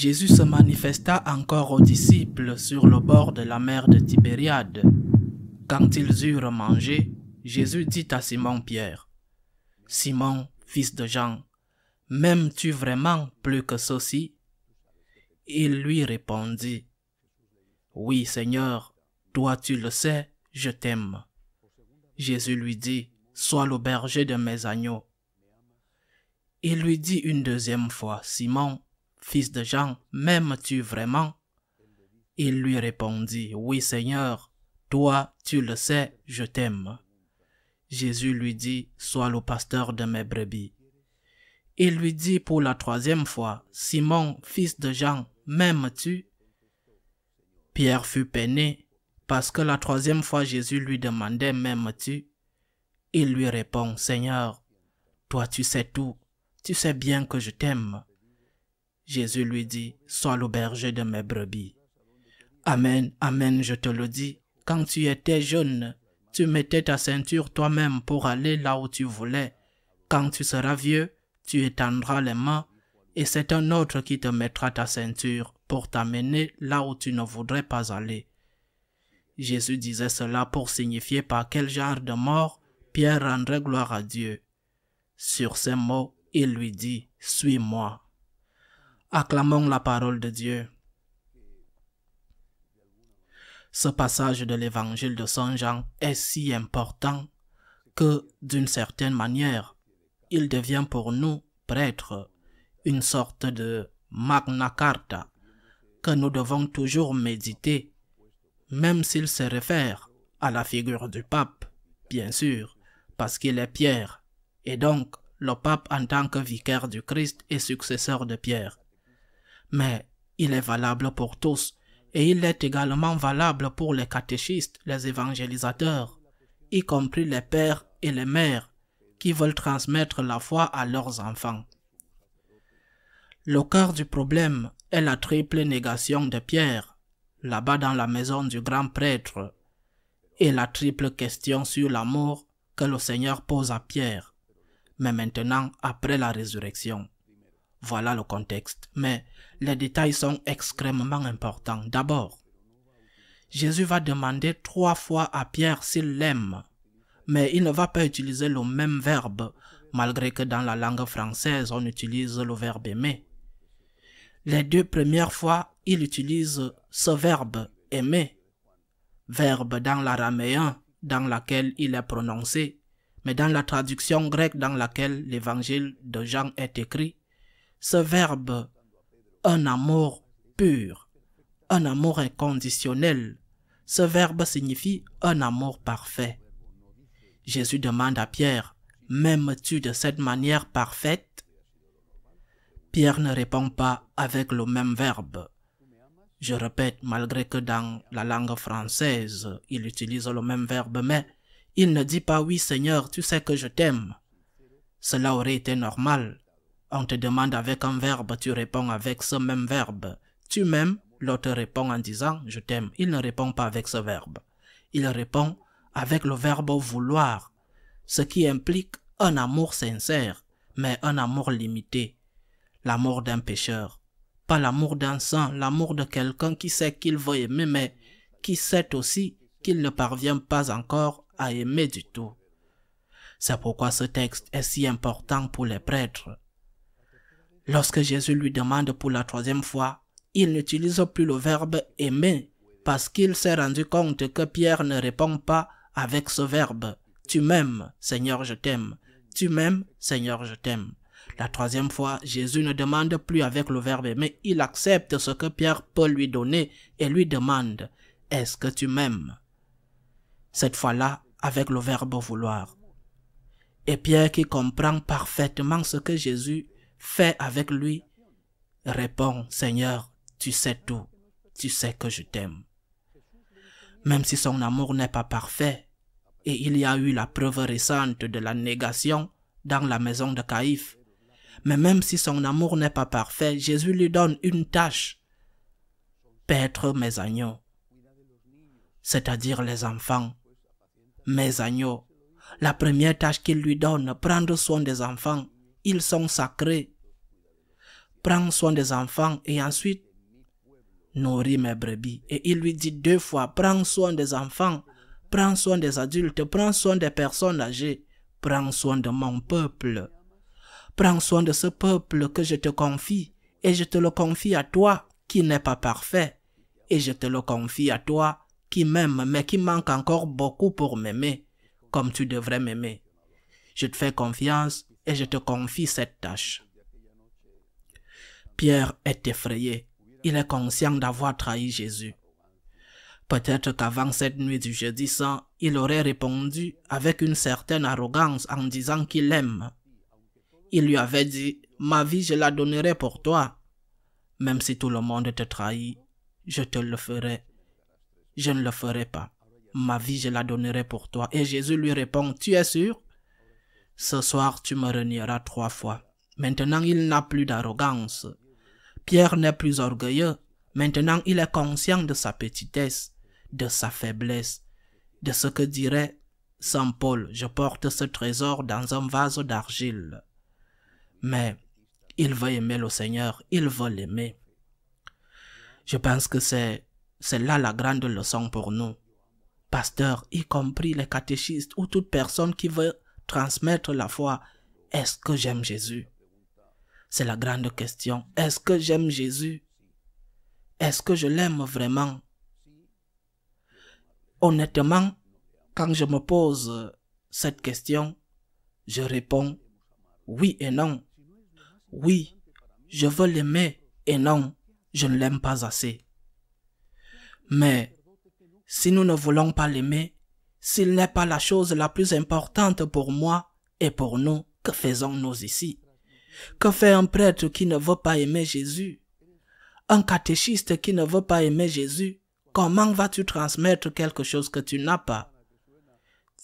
Jésus se manifesta encore aux disciples sur le bord de la mer de Tibériade. Quand ils eurent mangé, Jésus dit à Simon-Pierre, Simon, fils de Jean, m'aimes-tu vraiment plus que ceci Il lui répondit, Oui, Seigneur, toi tu le sais, je t'aime. Jésus lui dit, Sois le berger de mes agneaux. Il lui dit une deuxième fois, Simon, Fils de Jean, m'aimes-tu vraiment Il lui répondit, Oui Seigneur, toi tu le sais, je t'aime. Jésus lui dit, Sois le pasteur de mes brebis. Il lui dit pour la troisième fois, Simon, fils de Jean, m'aimes-tu Pierre fut peiné parce que la troisième fois Jésus lui demandait, m'aimes-tu Il lui répond, Seigneur, toi tu sais tout, tu sais bien que je t'aime. Jésus lui dit, Sois le berger de mes brebis. Amen, Amen, je te le dis, quand tu étais jeune, tu mettais ta ceinture toi-même pour aller là où tu voulais. Quand tu seras vieux, tu étendras les mains, et c'est un autre qui te mettra ta ceinture pour t'amener là où tu ne voudrais pas aller. Jésus disait cela pour signifier par quel genre de mort Pierre rendrait gloire à Dieu. Sur ces mots, il lui dit, Suis-moi. Acclamons la parole de Dieu. Ce passage de l'évangile de Saint Jean est si important que, d'une certaine manière, il devient pour nous, prêtres, une sorte de Magna Carta que nous devons toujours méditer, même s'il se réfère à la figure du pape, bien sûr, parce qu'il est Pierre, et donc le pape en tant que vicaire du Christ et successeur de Pierre mais il est valable pour tous et il est également valable pour les catéchistes, les évangélisateurs, y compris les pères et les mères qui veulent transmettre la foi à leurs enfants. Le cœur du problème est la triple négation de Pierre, là-bas dans la maison du grand prêtre, et la triple question sur l'amour que le Seigneur pose à Pierre, mais maintenant après la résurrection. Voilà le contexte, mais les détails sont extrêmement importants. D'abord, Jésus va demander trois fois à Pierre s'il l'aime, mais il ne va pas utiliser le même verbe, malgré que dans la langue française on utilise le verbe aimer. Les deux premières fois, il utilise ce verbe aimer, verbe dans l'araméen dans lequel il est prononcé, mais dans la traduction grecque dans laquelle l'évangile de Jean est écrit, ce verbe, un amour pur, un amour inconditionnel. Ce verbe signifie un amour parfait. Jésus demande à Pierre, m'aimes-tu de cette manière parfaite Pierre ne répond pas avec le même verbe. Je répète, malgré que dans la langue française, il utilise le même verbe, mais il ne dit pas oui Seigneur, tu sais que je t'aime. Cela aurait été normal. On te demande avec un verbe, tu réponds avec ce même verbe. Tu m'aimes, l'autre répond en disant je t'aime. Il ne répond pas avec ce verbe. Il répond avec le verbe vouloir, ce qui implique un amour sincère, mais un amour limité. L'amour d'un pécheur. Pas l'amour d'un saint, l'amour de quelqu'un qui sait qu'il veut aimer, mais qui sait aussi qu'il ne parvient pas encore à aimer du tout. C'est pourquoi ce texte est si important pour les prêtres Lorsque Jésus lui demande pour la troisième fois, il n'utilise plus le verbe aimer parce qu'il s'est rendu compte que Pierre ne répond pas avec ce verbe. Tu m'aimes, Seigneur, je t'aime. Tu m'aimes, Seigneur, je t'aime. La troisième fois, Jésus ne demande plus avec le verbe aimer, il accepte ce que Pierre peut lui donner et lui demande, est-ce que tu m'aimes Cette fois-là, avec le verbe vouloir. Et Pierre qui comprend parfaitement ce que Jésus fait avec lui. répond Seigneur, tu sais tout. Tu sais que je t'aime. Même si son amour n'est pas parfait, et il y a eu la preuve récente de la négation dans la maison de Caïphe, mais même si son amour n'est pas parfait, Jésus lui donne une tâche. Paître mes agneaux, c'est-à-dire les enfants, mes agneaux. La première tâche qu'il lui donne, prendre soin des enfants, ils sont sacrés. Prends soin des enfants et ensuite nourris mes brebis. Et il lui dit deux fois, prends soin des enfants, prends soin des adultes, prends soin des personnes âgées, prends soin de mon peuple. Prends soin de ce peuple que je te confie, et je te le confie à toi qui n'est pas parfait, et je te le confie à toi qui m'aime mais qui manque encore beaucoup pour m'aimer, comme tu devrais m'aimer. Je te fais confiance et je te confie cette tâche. Pierre est effrayé. Il est conscient d'avoir trahi Jésus. Peut-être qu'avant cette nuit du jeudi saint, il aurait répondu avec une certaine arrogance en disant qu'il l'aime. Il lui avait dit, ma vie je la donnerai pour toi. Même si tout le monde te trahit, je te le ferai. Je ne le ferai pas. Ma vie je la donnerai pour toi. Et Jésus lui répond, tu es sûr ce soir tu me renieras trois fois. Maintenant il n'a plus d'arrogance. Pierre n'est plus orgueilleux. Maintenant il est conscient de sa petitesse, de sa faiblesse, de ce que dirait Saint Paul, je porte ce trésor dans un vase d'argile. Mais il veut aimer le Seigneur, il veut l'aimer. Je pense que c'est là la grande leçon pour nous. Pasteur, y compris les catéchistes ou toute personne qui veut transmettre la foi. Est-ce que j'aime Jésus C'est la grande question. Est-ce que j'aime Jésus Est-ce que je l'aime vraiment Honnêtement, quand je me pose cette question, je réponds oui et non. Oui, je veux l'aimer et non, je ne l'aime pas assez. Mais si nous ne voulons pas l'aimer, s'il n'est pas la chose la plus importante pour moi et pour nous, que faisons-nous ici Que fait un prêtre qui ne veut pas aimer Jésus Un catéchiste qui ne veut pas aimer Jésus Comment vas-tu transmettre quelque chose que tu n'as pas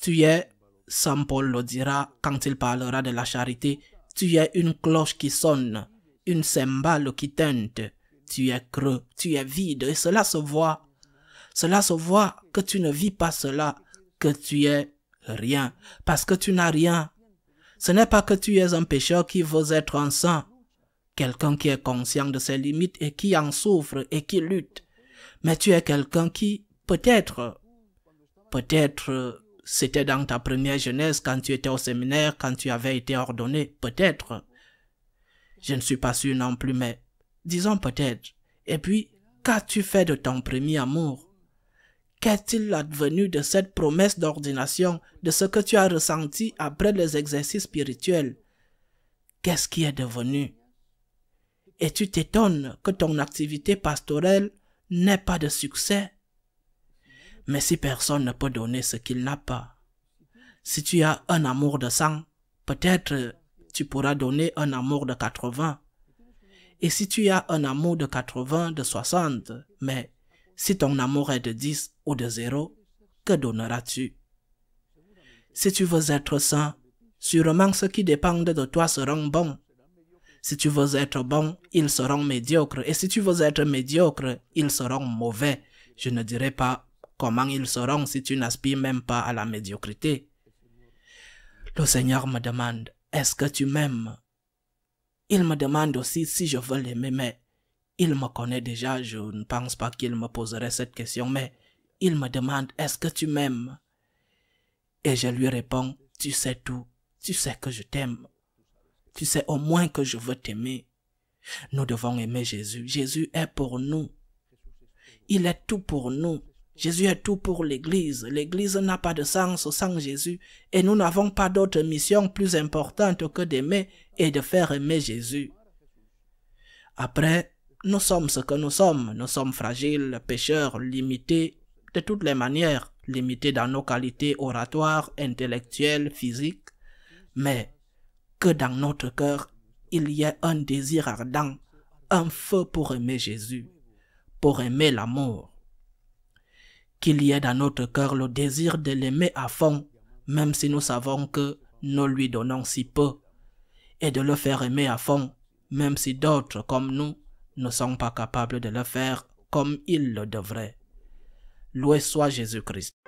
Tu es, Saint Paul le dira quand il parlera de la charité, tu es une cloche qui sonne, une cymbale qui teinte. Tu es creux, tu es vide et cela se voit. Cela se voit que tu ne vis pas cela tu es rien, parce que tu n'as rien. Ce n'est pas que tu es un pécheur qui veut être un saint, quelqu'un qui est conscient de ses limites et qui en souffre et qui lutte, mais tu es quelqu'un qui, peut-être, peut-être c'était dans ta première jeunesse quand tu étais au séminaire, quand tu avais été ordonné, peut-être. Je ne suis pas sûr non plus, mais disons peut-être. Et puis, qu'as-tu fait de ton premier amour Qu'est-il advenu de cette promesse d'ordination, de ce que tu as ressenti après les exercices spirituels Qu'est-ce qui est devenu Et tu t'étonnes que ton activité pastorelle n'ait pas de succès. Mais si personne ne peut donner ce qu'il n'a pas, si tu as un amour de sang, peut-être tu pourras donner un amour de 80. Et si tu as un amour de 80, de 60, mais si ton amour est de 10 ou de 0, que donneras-tu Si tu veux être saint, sûrement ceux qui dépendent de toi seront bons. Si tu veux être bon, ils seront médiocres. Et si tu veux être médiocre, ils seront mauvais. Je ne dirai pas comment ils seront si tu n'aspires même pas à la médiocrité. Le Seigneur me demande, est-ce que tu m'aimes Il me demande aussi si je veux les mais il me connaît déjà, je ne pense pas qu'il me poserait cette question, mais il me demande Est-ce que tu m'aimes Et je lui réponds Tu sais tout, tu sais que je t'aime. Tu sais au moins que je veux t'aimer. Nous devons aimer Jésus. Jésus est pour nous. Il est tout pour nous. Jésus est tout pour l'Église. L'Église n'a pas de sens sans Jésus et nous n'avons pas d'autre mission plus importante que d'aimer et de faire aimer Jésus. Après, nous sommes ce que nous sommes, nous sommes fragiles, pêcheurs, limités, de toutes les manières, limités dans nos qualités oratoires, intellectuelles, physiques, mais que dans notre cœur, il y ait un désir ardent, un feu pour aimer Jésus, pour aimer l'amour. Qu'il y ait dans notre cœur le désir de l'aimer à fond, même si nous savons que nous lui donnons si peu, et de le faire aimer à fond, même si d'autres comme nous ne sont pas capables de le faire comme ils le devraient. louez soit Jésus-Christ.